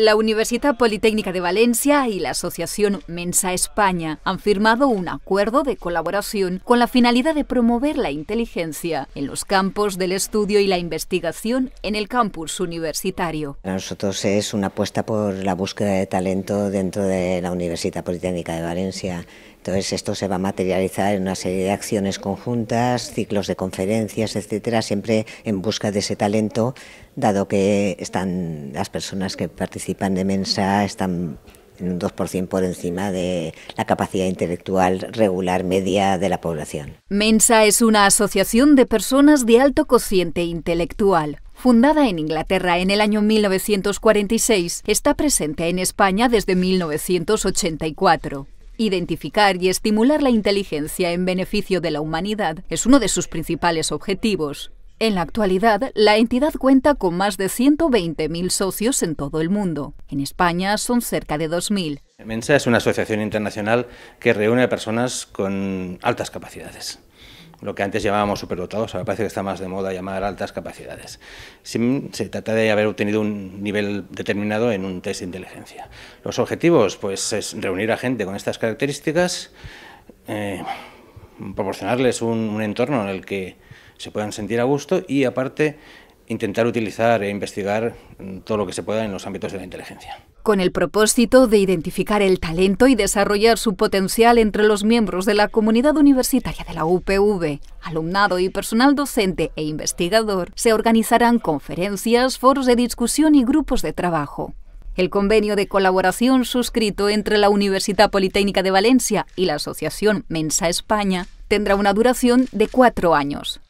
La Universidad Politécnica de Valencia y la Asociación Mensa España han firmado un acuerdo de colaboración con la finalidad de promover la inteligencia en los campos del estudio y la investigación en el campus universitario. Para nosotros es una apuesta por la búsqueda de talento dentro de la Universidad Politécnica de Valencia. Entonces esto se va a materializar en una serie de acciones conjuntas, ciclos de conferencias, etcétera, siempre en busca de ese talento, dado que están las personas que participan de Mensa están en un 2% por encima de la capacidad intelectual regular media de la población. Mensa es una asociación de personas de alto cociente intelectual. Fundada en Inglaterra en el año 1946, está presente en España desde 1984. Identificar y estimular la inteligencia en beneficio de la humanidad es uno de sus principales objetivos. En la actualidad, la entidad cuenta con más de 120.000 socios en todo el mundo. En España son cerca de 2.000. Mensa es una asociación internacional que reúne a personas con altas capacidades lo que antes llamábamos superdotados, ahora parece que está más de moda llamar altas capacidades. Se trata de haber obtenido un nivel determinado en un test de inteligencia. Los objetivos, pues, es reunir a gente con estas características, eh, proporcionarles un, entorno en el que se puedan sentir a gusto y aparte intentar utilizar e investigar todo lo que se pueda en los ámbitos de la inteligencia. Con el propósito de identificar el talento y desarrollar su potencial entre los miembros de la comunidad universitaria de la UPV, alumnado y personal docente e investigador, se organizarán conferencias, foros de discusión y grupos de trabajo. El convenio de colaboración suscrito entre la Universidad Politécnica de Valencia y la Asociación Mensa España tendrá una duración de cuatro años.